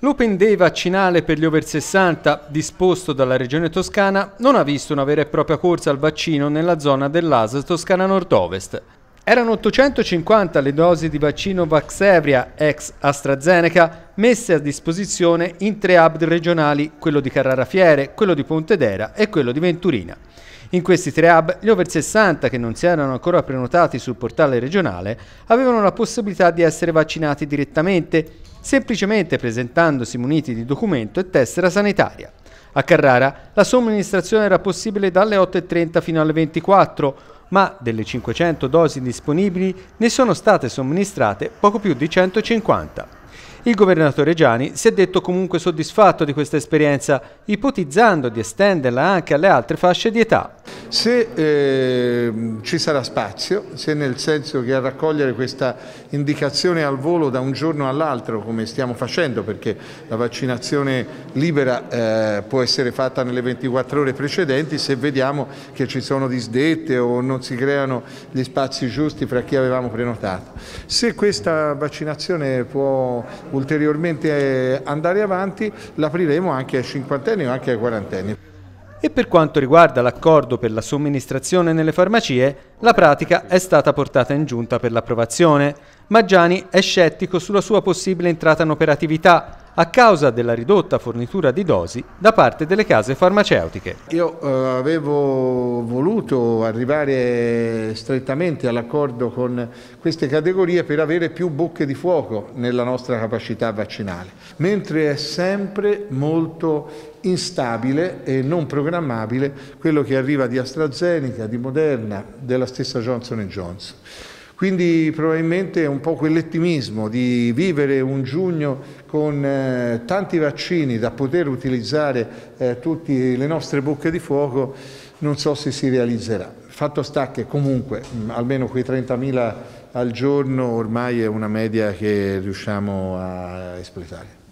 L'open day vaccinale per gli over 60 disposto dalla regione toscana non ha visto una vera e propria corsa al vaccino nella zona dell'AS Toscana Nord-Ovest. Erano 850 le dosi di vaccino Vaxevria ex AstraZeneca messe a disposizione in tre hub regionali, quello di Carrara Fiere, quello di Pontedera e quello di Venturina. In questi tre hub gli over 60 che non si erano ancora prenotati sul portale regionale avevano la possibilità di essere vaccinati direttamente, semplicemente presentandosi muniti di documento e tessera sanitaria. A Carrara la somministrazione era possibile dalle 8.30 fino alle 24, ma delle 500 dosi disponibili ne sono state somministrate poco più di 150. Il governatore Gianni si è detto comunque soddisfatto di questa esperienza, ipotizzando di estenderla anche alle altre fasce di età. Se eh, ci sarà spazio, se nel senso che a raccogliere questa indicazione al volo da un giorno all'altro, come stiamo facendo, perché la vaccinazione libera eh, può essere fatta nelle 24 ore precedenti, se vediamo che ci sono disdette o non si creano gli spazi giusti fra chi avevamo prenotato. Se questa vaccinazione può ulteriormente eh, andare avanti, l'apriremo anche ai cinquantenni o anche ai quarantenni e per quanto riguarda l'accordo per la somministrazione nelle farmacie, la pratica è stata portata in giunta per l'approvazione, ma è scettico sulla sua possibile entrata in operatività, a causa della ridotta fornitura di dosi da parte delle case farmaceutiche. Io eh, avevo voluto arrivare strettamente all'accordo con queste categorie per avere più bocche di fuoco nella nostra capacità vaccinale, mentre è sempre molto instabile e non programmabile quello che arriva di AstraZeneca, di Moderna, della stessa Johnson Johnson. Quindi probabilmente è un po' quell'ettimismo di vivere un giugno con eh, tanti vaccini da poter utilizzare eh, tutte le nostre bocche di fuoco, non so se si realizzerà. Fatto sta che comunque mh, mm, almeno quei 30.000 al giorno ormai è una media che riusciamo a espletare.